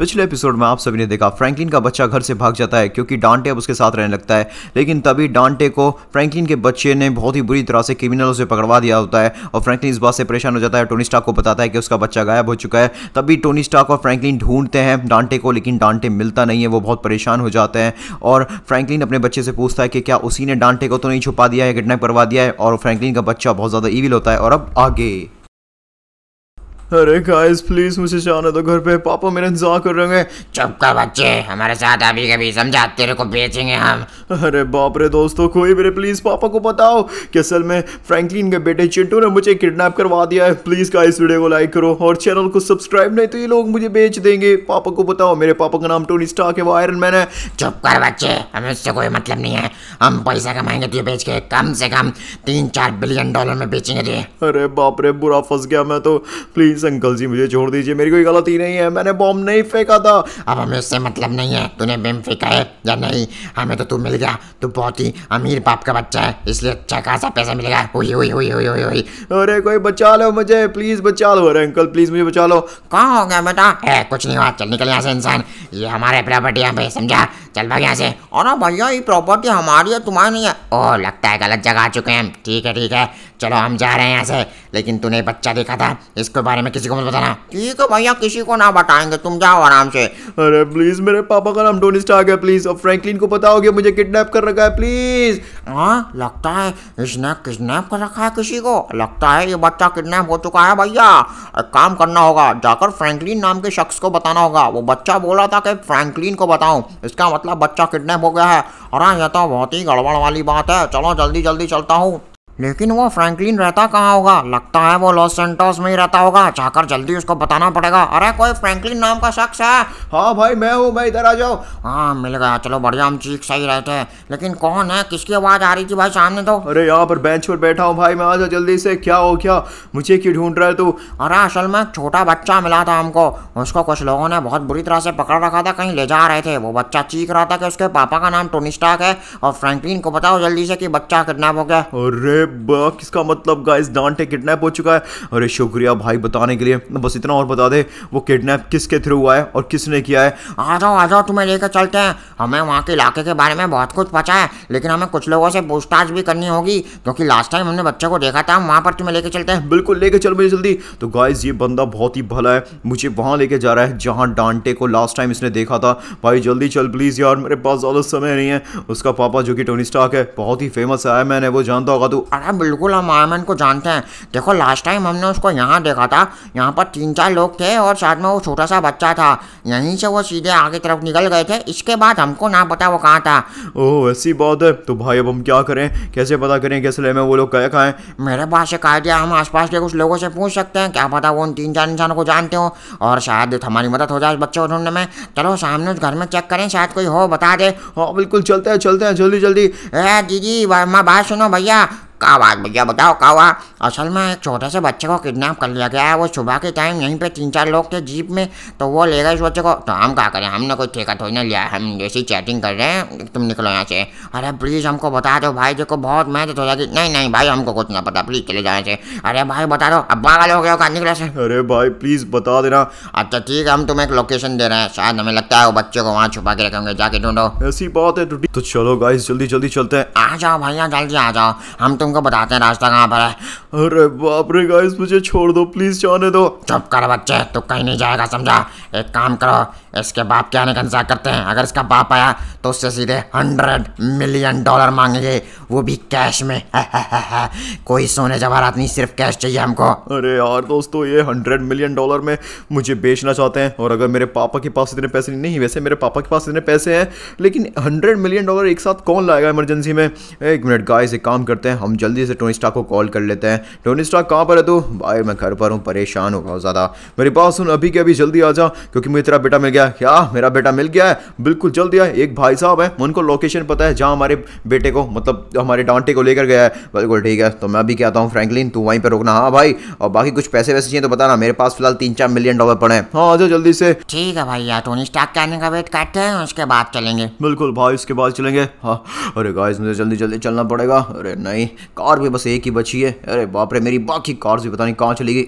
पिछले एपिसोड में आप सभी ने देखा फ्रैंकलिन का बच्चा घर से भाग जाता है क्योंकि डांटे अब उसके साथ रहने लगता है लेकिन तभी डांटे को फ्रैंकलिन के बच्चे ने बहुत ही बुरी तरह से क्रिमिनलों से पकड़वा दिया होता है और फ्रैंकलिन इस बात से परेशान हो जाता है टोनी स्टाक को बताता है कि उसका बच्चा गायब हो चुका है तभी टोनी स्टाक और फ्रैंकलिन ढूंढते हैं डांटे को लेकिन डांटे मिलता नहीं है वो बहुत परेशान हो जाते हैं और फ्रैंकलिन अपने बच्चे से पूछता है कि क्या उसी ने डांटे को तो नहीं छुपा दिया है किडनैप करवा दिया है और फ्रैंकलिन का बच्चा बहुत ज़्यादा ईविल होता है और अब आगे अरे गाइस प्लीज मुझे जाने दो घर पे पापा मेरा इंतजार कर रहे हैं चुप का बच्चे हमारे साथ अभी कभी समझा तेरे को बेचेंगे हम अरे बाप रे दोस्तों कोई मेरे प्लीज पापा को बताओ कि असल में फ्रैंकलिन के बेटे चिंटू ने मुझे किडनैप करवा दिया है प्लीज गाइस वीडियो को लाइक करो और चैनल को सब्सक्राइब नहीं तो ये लोग मुझे बेच देंगे पापा को बताओ मेरे पापा का नाम टोनी स्टार्क है वो आयरन मैन है चुप कर बच्चे हमें इससे कोई मतलब नहीं है हम पैसा कमाएंगे तो बेच के कम से कम तीन चार बिलियन डॉलर में बेचेंगे तो अरे बाप रे बुरा फंस गया मैं तो प्लीज प्लीज अंकल जी मुझे छोड़ दीजिए मेरी कोई गलती नहीं है मैंने बॉम्ब नहीं फेंका था अब हमें उससे मतलब नहीं है तूने बेम फेंका है या नहीं हमें तो तू मिल गया तू बहुत ही अमीर बाप का बच्चा है इसलिए अच्छा खासा पैसा मिलेगा हुई हुई हुई हुई हुई हुई अरे कोई बचा लो मुझे प्लीज बचा लो अरे अंकल प्लीज मुझे बचा लो कहाँ हो गया बेटा है कुछ नहीं हुआ चल निकल यहाँ से इंसान ये हमारे प्रॉपर्टी है भाई समझा चल भाग यहाँ से अरे भैया ये प्रॉपर्टी हमारी है तुम्हारी नहीं है ओह लगता है गलत जगह आ चुके हैं ठीक है ठीक है चलो हम जा रहे हैं यहाँ से लेकिन तूने बच्चा देखा था इसके बारे में किसी को मत बताना ठीक है भैया किसी को ना बताएंगे तुम जाओ आराम से अरे प्लीज मेरे पापा का नाम टोनी स्टार्क है प्लीज और फ्रैंकलिन को बताओगे मुझे किडनैप कर रखा है प्लीज हाँ लगता है इसने किडनैप कर रखा है किसी को लगता है ये बच्चा किडनैप हो चुका है भैया एक काम करना होगा जाकर फ्रैंकलिन नाम के शख्स को बताना होगा वो बच्चा बोला था कि फ्रैंकलिन को बताऊँ इसका मतलब बच्चा किडनैप हो गया है अरे यह तो बहुत ही गड़बड़ वाली बात है चलो जल्दी जल्दी चलता हूँ लेकिन वो फ्रैंकलिन रहता कहाँ होगा लगता है वो लॉस सेंटोस में ही रहता होगा जाकर जल्दी उसको बताना पड़ेगा अरे कोई फ्रैंकलिन नाम का शख्स है हाँ भाई मैं हूँ भाई इधर आ जाओ हाँ मिल गया चलो बढ़िया हम चीख सही रहते हैं लेकिन कौन है किसकी आवाज़ आ रही थी भाई सामने तो अरे यहाँ पर बेंच पर बैठा हूँ भाई मैं आ जाओ जल्दी से क्या हो क्या मुझे क्यों ढूंढ रहा है तू अरे असल में छोटा बच्चा मिला था हमको उसको कुछ लोगों ने बहुत बुरी तरह से पकड़ रखा था कहीं ले जा रहे थे वो बच्चा चीख रहा था कि उसके पापा का नाम टोनी स्टाक है और फ्रैंकलिन को बताओ जल्दी से कि बच्चा किडनैप हो गया अरे किसका मतलब गाइस डांटे किडनैप हो चुका है अरे शुक्रिया भाई बताने के लिए बस इतना और बता दे वो किडनैप किसके थ्रू हुआ है और किसने किया है आ जाओ आ जाओ तुम्हें लेकर चलते हैं हमें वहाँ के इलाके के बारे में बहुत कुछ पता है लेकिन हमें कुछ लोगों से पूछताछ भी करनी होगी क्योंकि लास्ट टाइम हमने बच्चे को देखा था वहाँ पर तुम्हें लेकर चलते हैं बिल्कुल लेके चल मुझे जल्दी तो गाइज ये बंदा बहुत ही भला है मुझे वहाँ लेके जा रहा है जहाँ डांटे को लास्ट टाइम इसने देखा था भाई जल्दी चल प्लीज़ यार मेरे पास ज़्यादा समय नहीं है उसका पापा जो कि टोनी स्टाक है बहुत ही फेमस आया मैंने वो जानता होगा तू अरे बिल्कुल हम आयमन को जानते हैं देखो लास्ट टाइम हमने उसको यहाँ देखा था यहाँ पर तीन चार लोग थे और साथ में वो छोटा सा बच्चा था यहीं से वो सीधे आगे तरफ निकल गए थे इसके बाद हमको ना पता वो कहाँ था ओह ऐसी बात है तो भाई अब हम क्या करें कैसे पता करें कैसे में वो लोग गए कहाँ हैं मेरे पास एक आइडिया हम आसपास के कुछ लोगों से पूछ सकते हैं क्या पता वो उन तीन चार इंसानों को जानते हो और शायद हमारी मदद हो जाए बच्चों को ढूंढने में चलो सामने उस घर में चेक करें शायद कोई हो बता दे हाँ बिल्कुल चलते हैं चलते हैं जल्दी जल्दी ए दीदी बात सुनो भैया क्या बात भैया बताओ क्या हुआ असल में एक छोटे से बच्चे को किडनैप कर लिया गया है वो सुबह के टाइम यहीं पे तीन चार लोग थे जीप में तो वो ले गए इस बच्चे को तो हम क्या करें हमने कोई ठेका थोड़ी ना लिया हम जैसी चैटिंग कर रहे हैं तुम निकलो यहाँ से अरे प्लीज़ हमको बता दो भाई देखो बहुत मेहनत हो जाएगी नहीं नहीं भाई हमको कुछ ना पता प्लीज़ चले जाए से अरे भाई बता दो अब पागल हो गया निकला से अरे भाई प्लीज़ बता देना अच्छा ठीक है हम तुम्हें एक लोकेशन दे रहे हैं शायद हमें लगता है वो बच्चे को वहाँ छुपा के रखेंगे जाके ढूंढो ऐसी बात है तो चलो गाइस जल्दी जल्दी चलते हैं आ जाओ भैया जल्दी आ जाओ हम तुम तुमको बताते हैं रास्ता कहाँ पर है अरे बाप रे गाइस मुझे छोड़ दो प्लीज जाने दो चुप कर बच्चे तू कहीं नहीं जाएगा समझा एक काम करो इसके बाप के आने का इंतजार करते हैं अगर इसका बाप आया तो उससे सीधे हंड्रेड मिलियन डॉलर मांगेंगे वो भी कैश में कोई सोने जवाहरात नहीं सिर्फ कैश चाहिए हमको अरे यार दोस्तों ये हंड्रेड मिलियन डॉलर में मुझे बेचना चाहते हैं और अगर मेरे पापा के पास इतने पैसे नहीं, नहीं वैसे मेरे पापा के पास इतने पैसे हैं लेकिन हंड्रेड मिलियन डॉलर एक साथ कौन लाएगा इमरजेंसी में एक मिनट गाय से काम करते हैं हम जल्दी से टोनी स्टाक को कॉल कर लेते हैं टोनी स्टाक कहाँ पर है तो भाई मैं घर पर हूँ परेशान होगा ज़्यादा मेरे पास सुन अभी के अभी जल्दी आ जा क्योंकि मुझे तेरा बेटा मिल गया क्या मेरा बेटा मिल गया है बिल्कुल जल्दी आए एक भाई साहब है उनको लोकेशन पता है जहाँ हमारे बेटे को मतलब हमारे डांटे को लेकर गया है बिल्कुल ठीक है तो मैं अभी कहता हूँ फ्रेंकलिन तू वहीं पर रोकना हाँ भाई और बाकी कुछ पैसे वैसे चाहिए तो बताना मेरे पास फिलहाल तीन चार मिलियन डॉलर पड़े हैं हाँ आ जाओ जल्दी से ठीक है यार टोनी स्टाक के आने का वेट करते हैं उसके बाद चलेंगे बिल्कुल भाई उसके बाद चलेंगे हाँ अरे गाइस मुझे जल्दी जल्दी चलना पड़ेगा अरे नहीं कार भी बस एक ही बची है अरे बाप रे मेरी बाकी कार्स भी पता नहीं कहाँ चली गई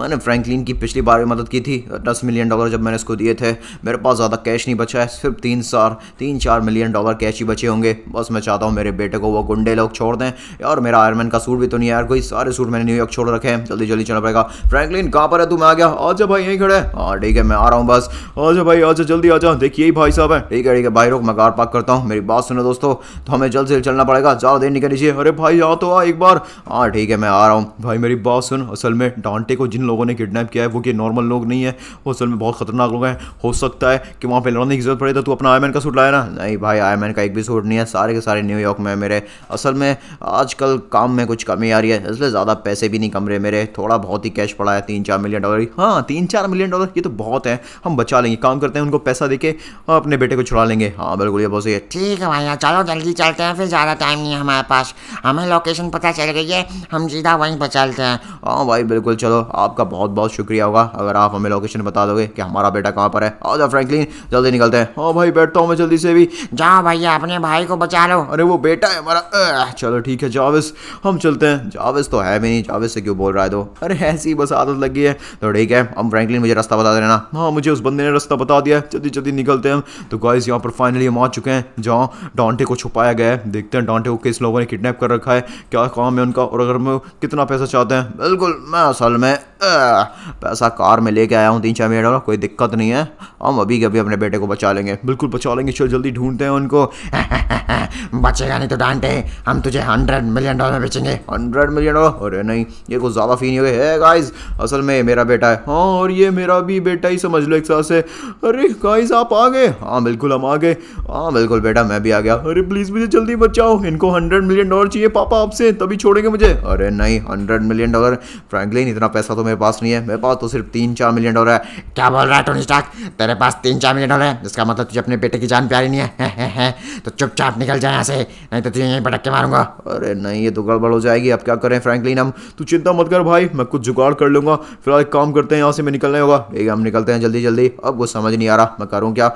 मैंने फ्रैंकलिन की पिछली बार भी मदद की थी दस मिलियन डॉलर जब मैंने इसको दिए थे मेरे पास ज़्यादा कैश नहीं बचा है सिर्फ तीन चार तीन चार मिलियन डॉलर कैश ही बचे होंगे बस मैं चाहता हूँ मेरे बेटे को वो गुंडे लोग छोड़ दें यार मेरा आयरमैन का सूट भी तो नहीं यार कोई सारे सूट मैंने न्यूयॉर्क छोड़ रखे हैं जल्दी जल्दी चलना पड़ेगा फ्रैंकलिन कहाँ पर है तुम आ गया आजा भाई यहीं खड़े हाँ ठीक है मैं आ रहा हूँ बस आजा भाई आजा जल्दी आजा देखिए भाई साहब है ठीक है ठीक है भाई रोक मैं कार पार्क करता हूँ मेरी बात सुनो दोस्तों तो हमें जल्द से जल्द चलना पड़ेगा ज़्यादा देर नहीं लीजिए अरे भाई यहाँ तो आ एक बार हाँ ठीक है मैं आ रहा हूँ भाई मेरी बात सुन असल में डांटे को जिन लोगों ने किडनैप किया है वो कि नॉर्मल लोग नहीं है वो असल में बहुत खतरनाक लोग हैं हो सकता है कि वहाँ पर लड़ने की जरूरत पड़े तो तू अपना आयमैन का सूट लाया ना नहीं भाई आयमैन का एक भी सूट नहीं है सारे के सारे न्यूयॉर्क में मेरे असल में आजकल काम में कुछ कमी आ रही है इसलिए ज़्यादा पैसे भी नहीं कम रहे मेरे थोड़ा बहुत ही कैश पड़ा है तीन चार मिलियन डॉलर हाँ तीन चार मिलियन डॉलर ये तो बहुत है हम बचा लेंगे काम करते हैं उनको पैसा दे के अपने बेटे को छुड़ा लेंगे हाँ बिल्कुल ये बहुत सही है ठीक है भैया चलो जल्दी चलते हैं फिर ज़्यादा टाइम नहीं है हमारे पास हम हमें लोकेशन पता चल गई है हम सीधा वहीं पर चलते हैं हाँ भाई बिल्कुल चलो आपका बहुत बहुत शुक्रिया होगा अगर आप हमें लोकेशन बता दोगे कि हमारा बेटा कहाँ पर है और फ्रैंकलिन जल्दी निकलते हैं हाँ भाई बैठता हूँ मैं जल्दी से भी जाओ भैया अपने भाई को बचा लो अरे वो बेटा है हमारा चलो ठीक है जाविस हम चलते हैं जाविस तो है भी नहीं जाविस से क्यों बोल रहा है तो अरे ऐसी बस आदत लग गई है तो ठीक है हम फ्रैंकलिन मुझे रास्ता बता देना हाँ मुझे उस बंदे ने रास्ता बता दिया जल्दी जल्दी निकलते हैं तो गाइस यहाँ पर फाइनली हम आ चुके हैं जहाँ डॉन्टे को छुपाया गया है देखते हैं डॉन्टे को किस लोगों ने किडनैप कर रखा है क्या काम है उनका और अगर मैं कितना पैसा चाहते हैं बिल्कुल मैं असल में पैसा कार में लेके आया हूँ तीन चार मिनट वाला कोई दिक्कत नहीं है हम अभी कभी अपने बेटे को बचा लेंगे बिल्कुल बचा लेंगे चल जल्दी ढूंढते हैं उनको बचेगा नहीं तो डांटे हम तुझे हंड्रेड मिलियन डॉलर बेचेंगे हंड्रेड मिलियन डॉलर अरे नहीं ये कुछ ज़्यादा फी नहीं हो गए गाइज असल में मेरा बेटा है हाँ और ये मेरा भी बेटा ही समझ लो एक साथ से अरे गाइज आप आ गए हाँ बिल्कुल हम आ गए हाँ बिल्कुल बेटा मैं भी आ गया अरे प्लीज़ मुझे जल्दी बचाओ इनको हंड्रेड मिलियन डॉलर चाहिए पापा आपसे तभी छोड़ेंगे मुझे अरे नहीं हंड्रेड मिलियन डॉलर फ्रैंकलिन इतना पैसा तो मेरे मेरे पास नहीं है मेरे पास तो सिर्फ तीन चार मिलियन डॉलर है क्या बोल रहा है टोनी स्टार्क तेरे पास तीन चार मिलियन डॉलर है जिसका मतलब तुझे अपने बेटे की जान प्यारी नहीं है, है, है, है। तो चुपचाप निकल जाए यहाँ से नहीं तो तुझे यहीं पटक के मारूंगा अरे नहीं ये तो गड़बड़ हो जाएगी अब क्या करें फ्रेंकली हम तू चिंता मत कर भाई मैं कुछ जुगाड़ कर लूँगा फिलहाल एक काम करते हैं यहाँ से मैं निकलना होगा एक हम निकलते हैं जल्दी जल्दी अब कुछ समझ नहीं आ रहा मैं करूँ क्या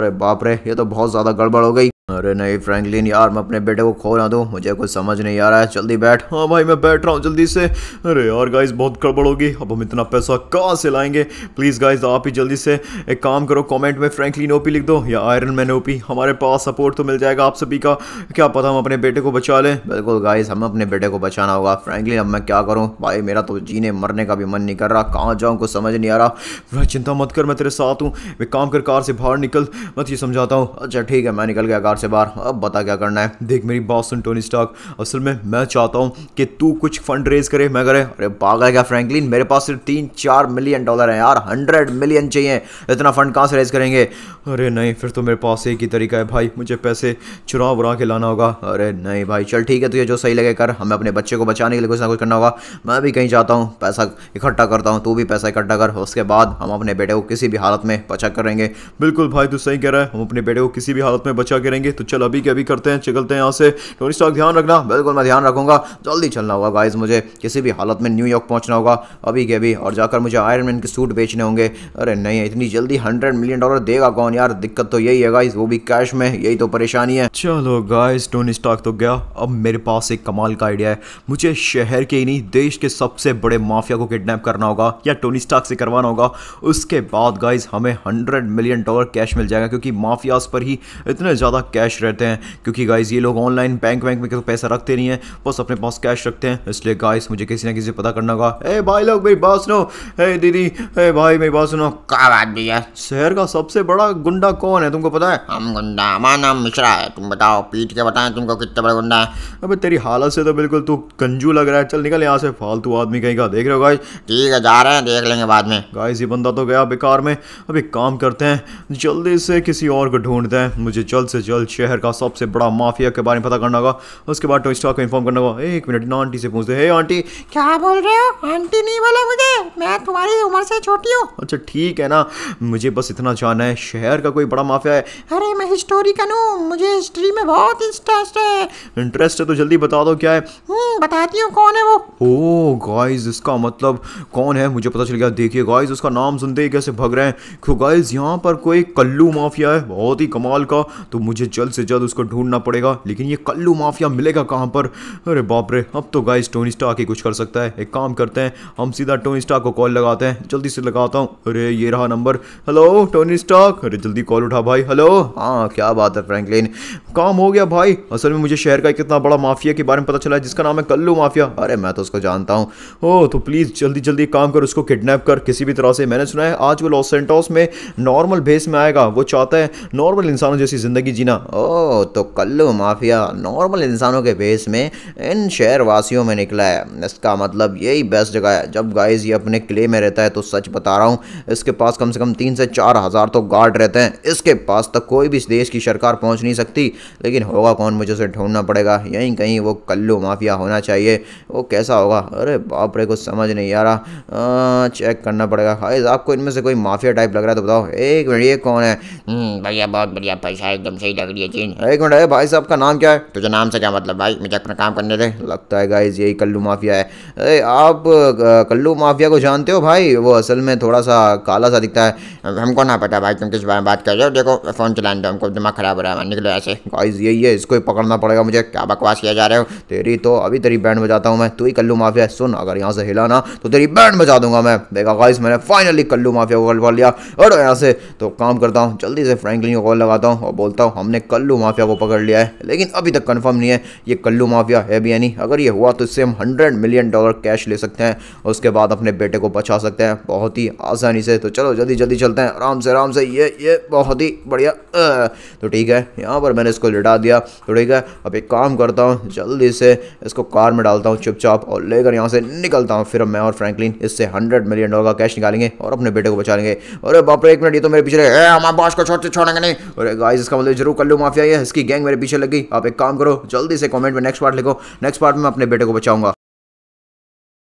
अरे बाप रे ये तो बहुत ज़्यादा गड़बड़ हो गई अरे नहीं फ्रैंकलिन यार मैं अपने बेटे को खो ना दूँ मुझे कुछ समझ नहीं आ रहा है जल्दी बैठ हाँ भाई मैं बैठ रहा हूँ जल्दी से अरे यार गाइस बहुत गड़बड़ होगी अब हम इतना पैसा कहाँ से लाएंगे प्लीज़ गाइस आप ही जल्दी से एक काम करो कमेंट में फ्रैंकलिन ओपी लिख दो या आयरन मैन ओ हमारे पास सपोर्ट तो मिल जाएगा आप सभी का क्या पता हम अपने बेटे को बचा लें बिल्कुल गाइज हमें अपने बेटे को बचाना होगा फ्रेंकली अब मैं क्या करूँ भाई मेरा तो जीने मरने का भी मन नहीं कर रहा कहाँ जाऊँ कुछ समझ नहीं आ रहा वह चिंता मत कर मैं तेरे साथ हूँ एक काम कर कार से बाहर निकल मत ये समझाता हूँ अच्छा ठीक है मैं निकल गया कार बाहर से बाहर अब बता क्या करना है देख मेरी बॉस सुन टोनी स्टॉक असल में मैं चाहता हूँ कि तू कुछ फंड रेज करे मैं करे अरे पागल क्या फ्रैंकलिन मेरे पास सिर्फ तीन चार मिलियन डॉलर है यार हंड्रेड मिलियन चाहिए इतना फंड कहाँ से रेज करेंगे अरे नहीं फिर तो मेरे पास एक ही तरीका है भाई मुझे पैसे चुरा वुरा के लाना होगा अरे नहीं भाई चल ठीक है तुझे जो सही लगे कर हमें अपने बच्चे को बचाने के लिए कुछ ना कुछ करना होगा मैं भी कहीं जाता हूँ पैसा इकट्ठा करता हूँ तू भी पैसा इकट्ठा कर उसके बाद हम अपने बेटे को किसी भी हालत में बचा करेंगे बिल्कुल भाई तू सही कह रहा है हम अपने बेटे को किसी भी हालत में बचा करेंगे देंगे तो चलो अभी के अभी करते हैं चिकलते हैं यहाँ से टोनी स्टॉक ध्यान रखना बिल्कुल मैं ध्यान रखूंगा जल्दी चलना होगा गाइज मुझे किसी भी हालत में न्यूयॉर्क पहुँचना होगा अभी के अभी और जाकर मुझे आयरन मैन के सूट बेचने होंगे अरे नहीं इतनी जल्दी हंड्रेड मिलियन डॉलर देगा कौन यार दिक्कत तो यही है गाइज वो भी कैश में यही तो परेशानी है चलो गाइज टोनी स्टॉक तो गया अब मेरे पास एक कमाल का आइडिया है मुझे शहर के ही नहीं देश के सबसे बड़े माफिया को किडनैप करना होगा या टोनी स्टॉक से करवाना होगा उसके बाद गाइज हमें हंड्रेड मिलियन डॉलर कैश मिल जाएगा क्योंकि माफियाज पर ही इतने ज़्यादा कैश रहते हैं क्योंकि गाइज़ ये लोग ऑनलाइन बैंक वैंक में पैसा रखते नहीं है बस अपने पास कैश रखते हैं इसलिए गाइस मुझे किसी ना किसी पता करना होगा ए भाई लोग मेरी बात सुनो ए दीदी ए भाई मेरी बात सुनो क्या बात भैया शहर का सबसे बड़ा गुंडा कौन है तुमको पता है हम गुंडा हमारा नाम मिश्रा है तुम बताओ पीट के बताएं तुमको कितना बड़ा गुंडा है अबे तेरी हालत से तो बिल्कुल तू कंजू लग रहा है चल निकल यहाँ से फालतू आदमी कहीं का देख रहे हो गाइस ठीक है जा रहे हैं देख लेंगे बाद में गाइस ये बंदा तो गया बेकार में अब एक काम करते हैं जल्दी से किसी और को ढूंढते हैं मुझे जल्द से जल्द शहर का सबसे बड़ा माफिया के बारे में पता करना होगा उसके बाद टॉय स्टॉक को इन्फॉर्म करना होगा एक मिनट ना आंटी से पूछते दे हे आंटी क्या बोल रहे हो आंटी नहीं बोले मुझे मैं तुम्हारी उम्र से छोटी हूँ अच्छा ठीक है ना मुझे बस इतना जानना है शहर का कोई बड़ा माफिया है अरे मैं हिस्टोरिकन हूँ मुझे हिस्ट्री में बहुत इंटरेस्ट है इंटरेस्ट है तो जल्दी बता दो क्या है हम्म, बताती हूँ कौन है वो ओ गाइज इसका मतलब कौन है मुझे पता चल गया देखिए गाइज उसका नाम सुनते ही कैसे भग रहे हैं क्यों गाइज यहाँ पर कोई कल्लू माफिया है बहुत ही कमाल का तो मुझे जल्द से जल्द उसको ढूंढना पड़ेगा लेकिन ये कल्लू माफिया मिलेगा कहाँ पर अरे बाप रे अब तो गाइस टोनी स्टार्क ही कुछ कर सकता है एक काम करते हैं हम सीधा टोनी स्टार्क को कॉल लगाते हैं जल्दी से लगाता हूँ अरे ये रहा नंबर हेलो टोनी स्टॉक अरे जल्दी कॉल उठा भाई हेलो हाँ क्या बात है फ्रेंकलिन काम हो गया भाई असल में मुझे शहर का कितना बड़ा माफिया के बारे में पता चला है जिसका नाम है कल्लू माफिया अरे मैं तो उसको जानता हूँ ओ तो प्लीज़ जल्दी जल्दी काम कर उसको किडनैप कर किसी भी तरह से मैंने सुना है आज वो लॉस सेंटोस में नॉर्मल भेस में आएगा वो चाहता है नॉर्मल इंसानों जैसी ज़िंदगी जीना ओ तो कल्लू माफिया नॉर्मल इंसानों के बेस में इन शहर वासियों में निकला है इसका मतलब यही बेस्ट जगह है जब गाइस ये अपने किले में रहता है तो सच बता रहा हूँ इसके पास कम से कम तीन से चार हज़ार तो गार्ड रहते हैं इसके पास तक कोई भी देश की सरकार पहुँच नहीं सकती लेकिन होगा कौन मुझे उसे ढूंढना पड़ेगा यहीं कहीं वो कल्लू माफिया होना चाहिए वो कैसा होगा अरे बाप रे कुछ समझ नहीं आ रहा चेक करना पड़ेगा गाइस आपको इनमें से कोई माफिया टाइप लग रहा है तो बताओ एक मिनट ये कौन है हम्म, भैया बहुत बढ़िया पैसा एकदम सही अगली चीन एक मिनट है भाई साहब का नाम क्या है तुझे नाम से क्या मतलब भाई मुझे अपना काम करने दे लगता है गाइज यही कल्लू माफिया है अरे आप कल्लू माफिया को जानते हो भाई वो असल में थोड़ा सा काला सा दिखता है हमको ना पता भाई तुम किस बारे में बात कर रहे हो देखो फ़ोन चलाने दो हमको दिमाग खराब हो रहा है निकलो ऐसे गाइज यही है इसको ही पकड़ना पड़ेगा मुझे क्या बकवास किया जा रहे हो तेरी तो अभी तेरी बैंड बजाता हूँ मैं तू ही कल्लू माफिया सुन अगर यहाँ से हिलाना तो तेरी बैंड बजा दूंगा मैं देखा गाइज मैंने फाइनली कल्लू माफिया को कॉल लिया और यहाँ से तो काम करता हूँ जल्दी से फ्रेंकली को कॉल लगाता हूँ और बोलता हूँ हमने ने कल्लू माफिया को पकड़ लिया है लेकिन अभी तक कंफर्म नहीं है ये कल्लू माफिया है भी यानी अगर ये हुआ तो इससे हम हंड्रेड मिलियन डॉलर कैश ले सकते हैं उसके बाद अपने बेटे को बचा सकते हैं बहुत ही आसानी से तो चलो जल्दी जल्दी चलते हैं आराम से आराम से ये ये बहुत ही बढ़िया तो ठीक है यहाँ पर मैंने इसको लिटा दिया तो ठीक है अब एक काम करता हूँ जल्दी से इसको कार में डालता हूँ चुपचाप और लेकर यहाँ से निकलता हूँ फिर मैं और फ्रैंकलिन इससे हंड्रेड मिलियन डॉलर का कैश निकालेंगे और अपने बेटे को बचा लेंगे अरे बाप रे एक मिनट ये तो मेरे पीछे हमारे बॉस को छोड़ते छोड़ेंगे नहीं अरे गाइस इसका मतलब जरूर पल्लू माफिया है इसकी गैंग मेरे पीछे लग गई आप एक काम करो जल्दी से कॉमेंट में नेक्स्ट पार्ट लिखो नेक्स्ट पार्ट में अपने बेटे को बचाऊंगा